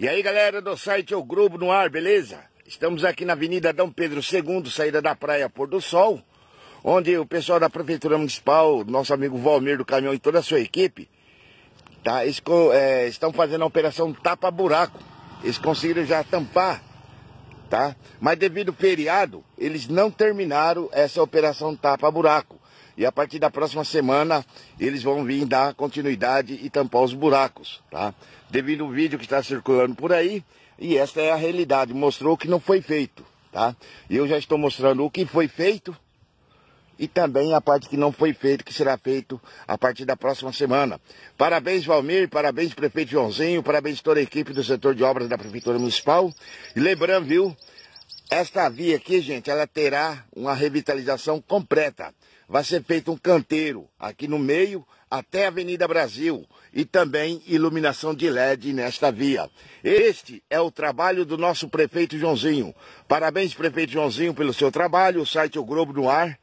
E aí, galera do site O Grupo no Ar, beleza? Estamos aqui na Avenida Dom Pedro II, saída da praia Pôr do Sol, onde o pessoal da Prefeitura Municipal, nosso amigo Valmir do Caminhão e toda a sua equipe, tá, eles, é, estão fazendo a operação tapa-buraco. Eles conseguiram já tampar, tá? Mas devido ao feriado, eles não terminaram essa operação tapa-buraco. E a partir da próxima semana eles vão vir dar continuidade e tampar os buracos, tá? Devido ao vídeo que está circulando por aí, e esta é a realidade, mostrou que não foi feito, tá? E eu já estou mostrando o que foi feito e também a parte que não foi feita, que será feito a partir da próxima semana. Parabéns, Valmir, parabéns, prefeito Joãozinho, parabéns toda a equipe do setor de obras da Prefeitura Municipal. E lembrando, viu, esta via aqui, gente, ela terá uma revitalização completa vai ser feito um canteiro aqui no meio até a Avenida Brasil e também iluminação de LED nesta via. Este é o trabalho do nosso prefeito Joãozinho. Parabéns, prefeito Joãozinho, pelo seu trabalho. O site O Globo no Ar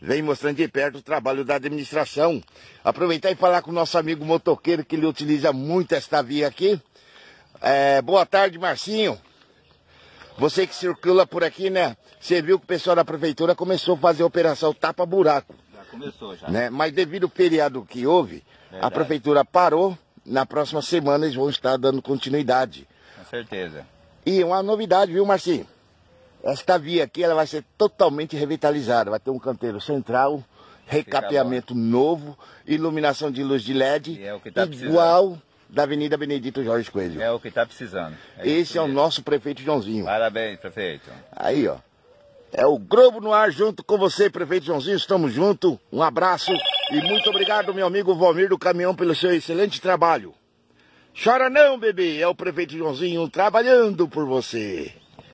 vem mostrando de perto o trabalho da administração. Aproveitar e falar com o nosso amigo motoqueiro que ele utiliza muito esta via aqui. É, boa tarde, Marcinho. Você que circula por aqui, né? Você viu que o pessoal da prefeitura começou a fazer a operação tapa-buraco. Já começou, já. Né? Mas devido ao feriado que houve, Verdade. a prefeitura parou. Na próxima semana eles vão estar dando continuidade. Com certeza. E uma novidade, viu, Marcinho? Esta via aqui ela vai ser totalmente revitalizada. Vai ter um canteiro central, recapeamento novo, iluminação de luz de LED, é tá igual da Avenida Benedito Jorge Coelho. É o que está precisando. É Esse é o nosso prefeito Joãozinho. Parabéns, prefeito. Aí, ó. É o Globo no ar junto com você, prefeito Joãozinho. Estamos juntos. Um abraço e muito obrigado, meu amigo Valmir do Caminhão, pelo seu excelente trabalho. Chora não, bebê. É o prefeito Joãozinho trabalhando por você.